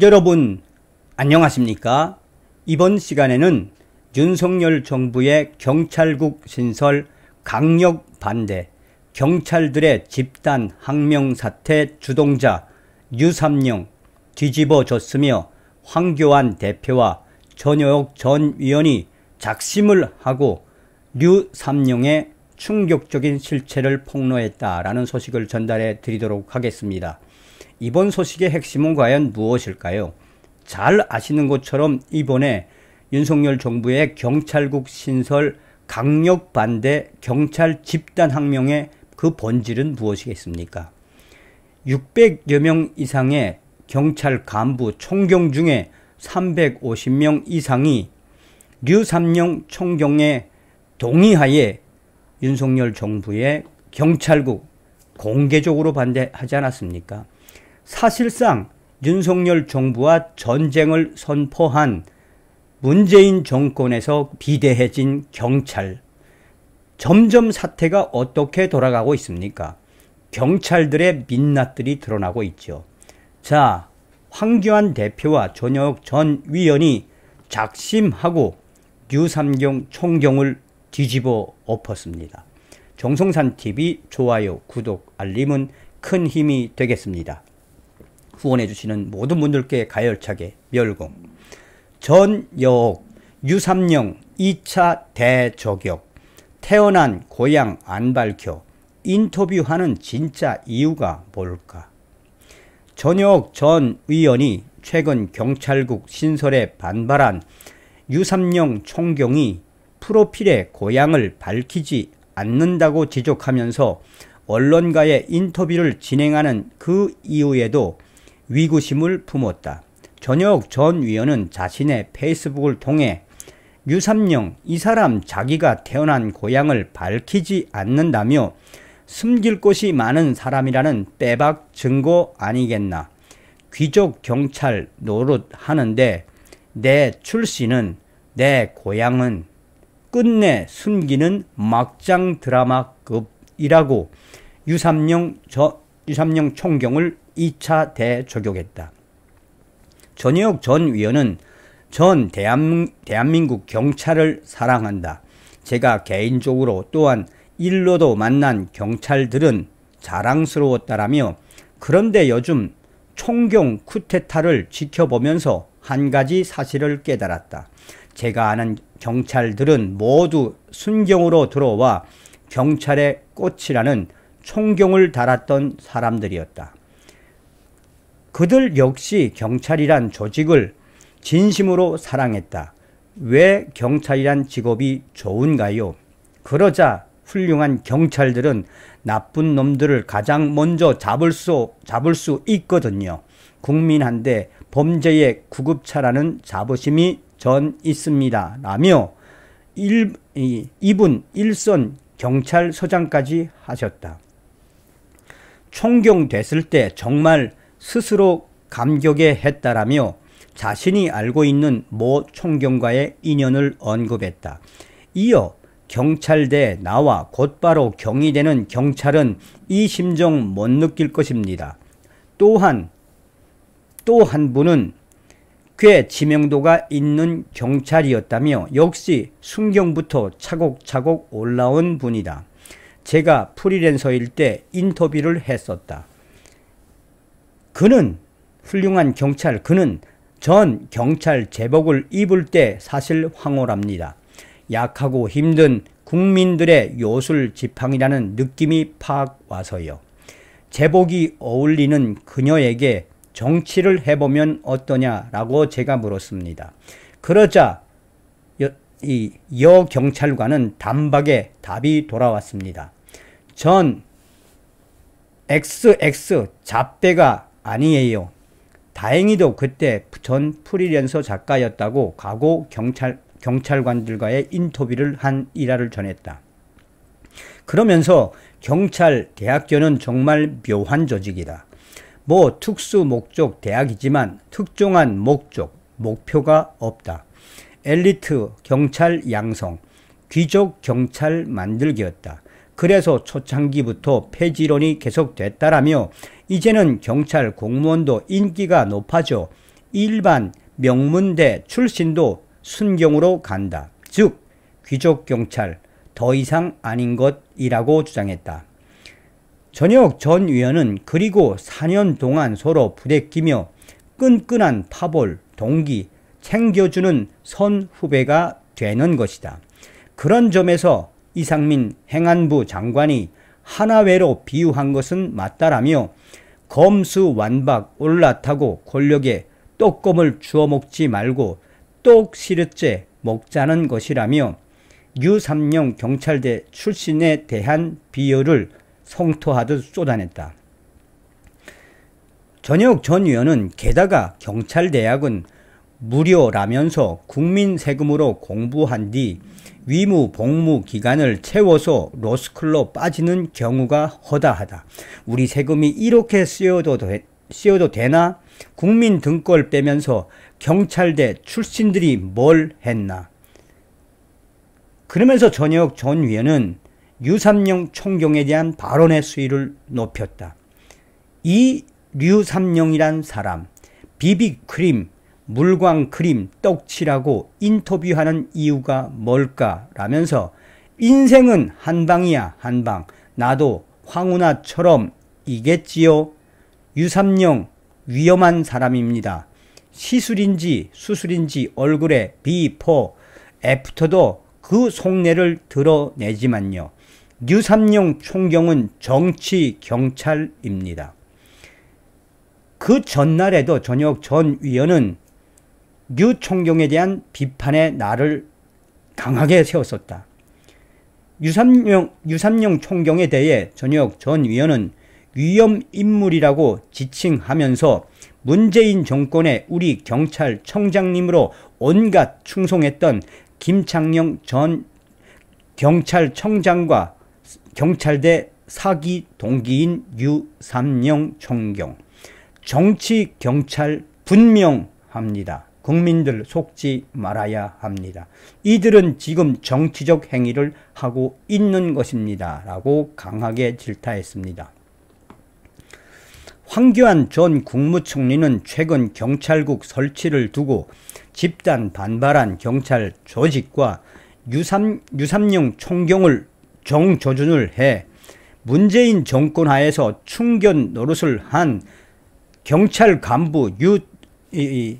여러분 안녕하십니까? 이번 시간에는 윤석열 정부의 경찰국 신설 강력 반대, 경찰들의 집단 항명 사태 주동자 유삼룡 뒤집어졌으며 황교안 대표와 전여옥전 위원이 작심을 하고 류삼룡의 충격적인 실체를 폭로했다라는 소식을 전달해 드리도록 하겠습니다. 이번 소식의 핵심은 과연 무엇일까요? 잘 아시는 것처럼 이번에 윤석열 정부의 경찰국 신설 강력 반대 경찰 집단 항명의 그 본질은 무엇이겠습니까? 600여 명 이상의 경찰 간부 총경 중에 350명 이상이 류삼룡 총경의 동의하에 윤석열 정부의 경찰국 공개적으로 반대하지 않았습니까? 사실상 윤석열 정부와 전쟁을 선포한 문재인 정권에서 비대해진 경찰. 점점 사태가 어떻게 돌아가고 있습니까? 경찰들의 민낯들이 드러나고 있죠. 자, 황교안 대표와 전혁 전 위원이 작심하고 유삼경 총경을 뒤집어 엎었습니다. 정성산 TV 좋아요, 구독, 알림은 큰 힘이 되겠습니다. 후원해 주시는 모든 분들께 가열차게 멸공 전여옥 유삼령 2차 대저격 태어난 고향 안 밝혀 인터뷰하는 진짜 이유가 뭘까? 전역 전 의원이 최근 경찰국 신설에 반발한 유삼령 총경이 프로필의 고향을 밝히지 않는다고 지적하면서 언론과의 인터뷰를 진행하는 그 이후에도 위구심을 품었다. 전혁 전 위원은 자신의 페이스북을 통해 유삼령 이 사람 자기가 태어난 고향을 밝히지 않는다며 숨길 곳이 많은 사람이라는 빼박 증거 아니겠나. 귀족 경찰 노릇 하는데 내 출신은 내 고향은 끝내 숨기는 막장 드라마급이라고 유삼령 저, 130 총경을 2차 대적용했다. 전혜전 위원은 전 대한, 대한민국 경찰을 사랑한다. 제가 개인적으로 또한 일로도 만난 경찰들은 자랑스러웠다라며 그런데 요즘 총경 쿠데타를 지켜보면서 한 가지 사실을 깨달았다. 제가 아는 경찰들은 모두 순경으로 들어와 경찰의 꽃이라는 총경을 달았던 사람들이었다. 그들 역시 경찰이란 조직을 진심으로 사랑했다. 왜 경찰이란 직업이 좋은가요? 그러자 훌륭한 경찰들은 나쁜 놈들을 가장 먼저 잡을 수, 잡을 수 있거든요. 국민한테 범죄의 구급차라는 자부심이 전 있습니다. 라며 일, 이분 일선 경찰서장까지 하셨다. 총경됐을 때 정말 스스로 감격에 했다라며 자신이 알고 있는 모 총경과의 인연을 언급했다. 이어 경찰대 나와 곧바로 경이 되는 경찰은 이 심정 못 느낄 것입니다. 또한 또 한 분은 꽤 지명도가 있는 경찰이었다며 역시 순경부터 차곡차곡 올라온 분이다. 제가 프리랜서일 때 인터뷰를 했었다. 그는 훌륭한 경찰, 그는 전 경찰 제복을 입을 때 사실 황홀합니다. 약하고 힘든 국민들의 요술 지팡이라는 느낌이 팍 와서요. 제복이 어울리는 그녀에게 정치를 해보면 어떠냐라고 제가 물었습니다. 그러자 여, 이 여경찰관은 단박에 답이 돌아왔습니다. 전 XX 잡배가 아니에요. 다행히도 그때 전 프리랜서 작가였다고 과거 경찰, 경찰관들과의 인터뷰를 한 일화를 전했다. 그러면서 경찰 대학교는 정말 묘한 조직이다. 뭐 특수 목적 대학이지만 특정한 목적, 목표가 없다. 엘리트 경찰 양성, 귀족 경찰 만들기였다. 그래서 초창기부터 폐지론이 계속됐다라며 이제는 경찰 공무원도 인기가 높아져 일반 명문대 출신도 순경으로 간다. 즉 귀족 경찰 더 이상 아닌 것이라고 주장했다. 전혁 전 위원은 그리고 4년 동안 서로 부대끼며 끈끈한 파벌, 동기, 챙겨주는 선 후배가 되는 것이다. 그런 점에서 이상민 행안부 장관이 하나외로 비유한 것은 맞다라며 검수 완박 올라타고 권력에 떡검을 주워 먹지 말고 똑 시릇째 먹자는 것이라며 유삼령 경찰대 출신에 대한 비유를 성토하듯 쏟아냈다. 전혁 전 의원은 게다가 경찰대학은 무료라면서 국민 세금으로 공부한 뒤 위무 복무 기간을 채워서 로스쿨로 빠지는 경우가 허다하다. 우리 세금이 이렇게 쓰여도 되, 쓰여도 되나? 국민 등골 빼면서 경찰대 출신들이 뭘 했나? 그러면서 전역 전 위원은 유삼룡 총경에 대한 발언의 수위를 높였다. 이 류삼룡이란 사람, 비비크림, 물광 그림 떡칠하고 인터뷰하는 이유가 뭘까? 라면서 인생은 한방이야 한방 나도 황운하처럼 이겠지요. 유삼령 위험한 사람입니다. 시술인지 수술인지 얼굴에 비포 애프터도 그 속내를 드러내지만요. 유삼룡 총경은 정치 경찰입니다. 그 전날에도 저녁 전 위원은 뉴 총경에 대한 비판의 날을 강하게 세웠었다. 유삼룡, 유삼룡 총경에 대해 전역 전 위원은 위험 인물이라고 지칭하면서 문재인 정권의 우리 경찰청장님으로 온갖 충성했던 김창룡 전 경찰청장과 경찰대 사기 동기인 유삼룡 총경 정치 경찰 분명합니다. 국민들 속지 말아야 합니다. 이들은 지금 정치적 행위를 하고 있는 것입니다. 라고 강하게 질타했습니다. 황교안 전 국무총리는 최근 경찰국 설치를 두고 집단 반발한 경찰 조직과 유삼, 유삼룡 총경을 정조준을 해 문재인 정권 하에서 충견 노릇을 한 경찰 간부 유, 이, 이,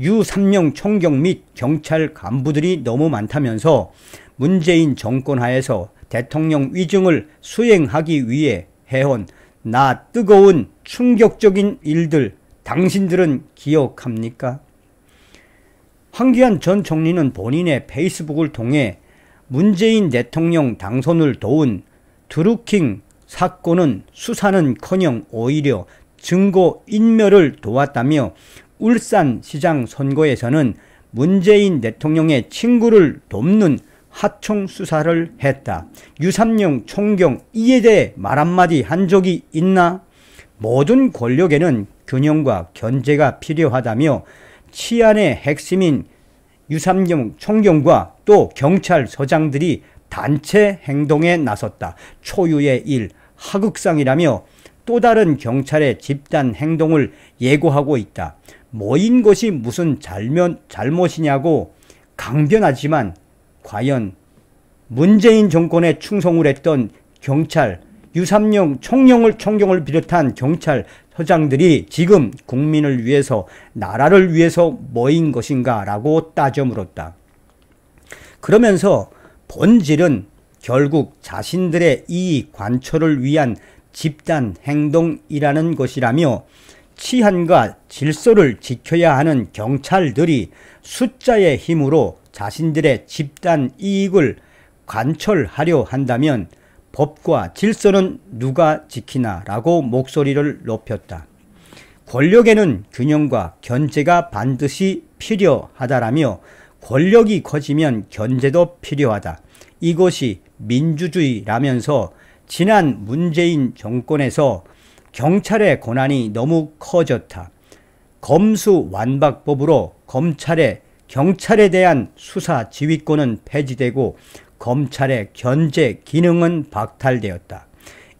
유3명 총경 및 경찰 간부들이 너무 많다면서 문재인 정권 하에서 대통령 위증을 수행하기 위해 해온 나 뜨거운 충격적인 일들 당신들은 기억합니까? 황기안 전 총리는 본인의 페이스북을 통해 문재인 대통령 당선을 도운 드루킹 사건은 수사는커녕 오히려 증거 인멸을 도왔다며 울산시장 선거에서는 문재인 대통령의 친구를 돕는 하총 수사를 했다. 유삼룡 총경 이에 대해 말 한마디 한 적이 있나? 모든 권력에는 균형과 견제가 필요하다며 치안의 핵심인 유삼룡 총경과 또 경찰서장들이 단체 행동에 나섰다. 초유의 일, 하극상이라며 또 다른 경찰의 집단 행동을 예고하고 있다. 모인 것이 무슨 잘면, 잘못이냐고 강변하지만 과연 문재인 정권에 충성을 했던 경찰, 유삼룡, 총령을, 총경을 비롯한 경찰 서장들이 지금 국민을 위해서, 나라를 위해서 모인 것인가 라고 따져 물었다. 그러면서 본질은 결국 자신들의 이익 관철을 위한 집단 행동이라는 것이라며 치안과 질서를 지켜야 하는 경찰들이 숫자의 힘으로 자신들의 집단 이익을 관철하려 한다면 법과 질서는 누가 지키나 라고 목소리를 높였다. 권력에는 균형과 견제가 반드시 필요하다라며 권력이 커지면 견제도 필요하다. 이것이 민주주의라면서 지난 문재인 정권에서 경찰의 권한이 너무 커졌다. 검수 완박법으로 검찰의 경찰에 대한 수사 지휘권은 폐지되고 검찰의 견제 기능은 박탈되었다.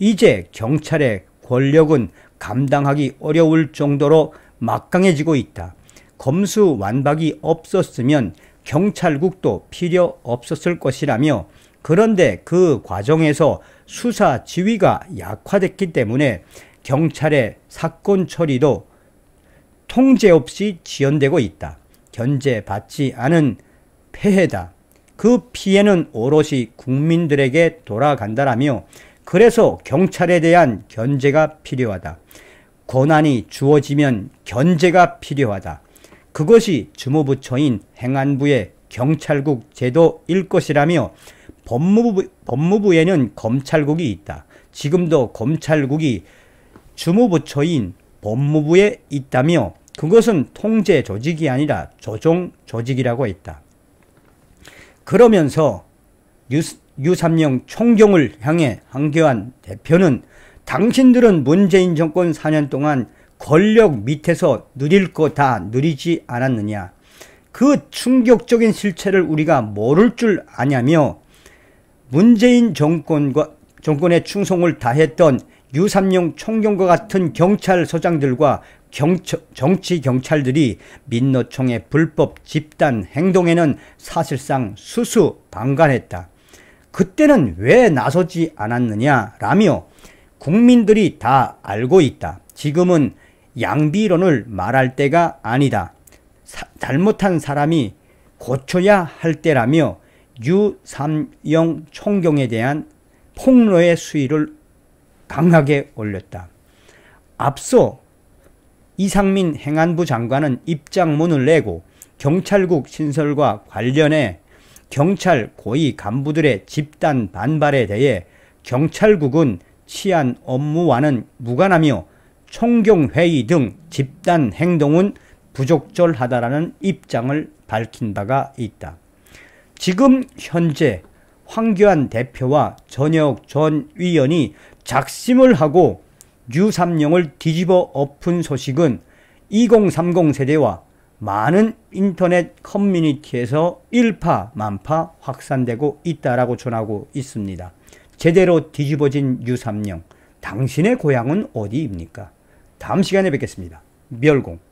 이제 경찰의 권력은 감당하기 어려울 정도로 막강해지고 있다. 검수 완박이 없었으면 경찰국도 필요 없었을 것이라며 그런데 그 과정에서 수사 지휘가 약화됐기 때문에 경찰의 사건 처리도 통제 없이 지연되고 있다. 견제받지 않은 폐해다. 그 피해는 오롯이 국민들에게 돌아간다라며 그래서 경찰에 대한 견제가 필요하다. 권한이 주어지면 견제가 필요하다. 그것이 주무부처인 행안부의 경찰국 제도일 것이라며 법무부, 법무부에는 검찰국이 있다. 지금도 검찰국이 주무부처인 법무부에 있다며 그것은 통제 조직이 아니라 조정 조직이라고 했다. 그러면서 유, 유삼령 총경을 향해 한교안 대표는 당신들은 문재인 정권 4년 동안 권력 밑에서 누릴 거 다 누리지 않았느냐. 그 충격적인 실체를 우리가 모를 줄 아냐며 문재인 정권과 정권의 충성을 다했던 유삼룡 총경과 같은 경찰소장들과 경처, 정치 경찰들이 민노총의 불법 집단 행동에는 사실상 수수 방관했다. 그때는 왜 나서지 않았느냐라며 국민들이 다 알고 있다. 지금은 양비론을 말할 때가 아니다. 사, 잘못한 사람이 고쳐야 할 때라며 유삼영 총경에 대한 폭로의 수위를 강하게 올렸다. 앞서 이상민 행안부 장관은 입장문을 내고 경찰국 신설과 관련해 경찰 고위 간부들의 집단 반발에 대해 경찰국은 치안 업무와는 무관하며 총경회의 등 집단 행동은 부적절하다라는 입장을 밝힌 바가 있다. 지금 현재 황교안 대표와 전혁 전 위원이 작심을 하고 유삼룡을 뒤집어 엎은 소식은 2030 세대와 많은 인터넷 커뮤니티에서 일파만파 확산되고 있다라고 전하고 있습니다. 제대로 뒤집어진 유삼룡, 당신의 고향은 어디입니까? 다음 시간에 뵙겠습니다. 멸공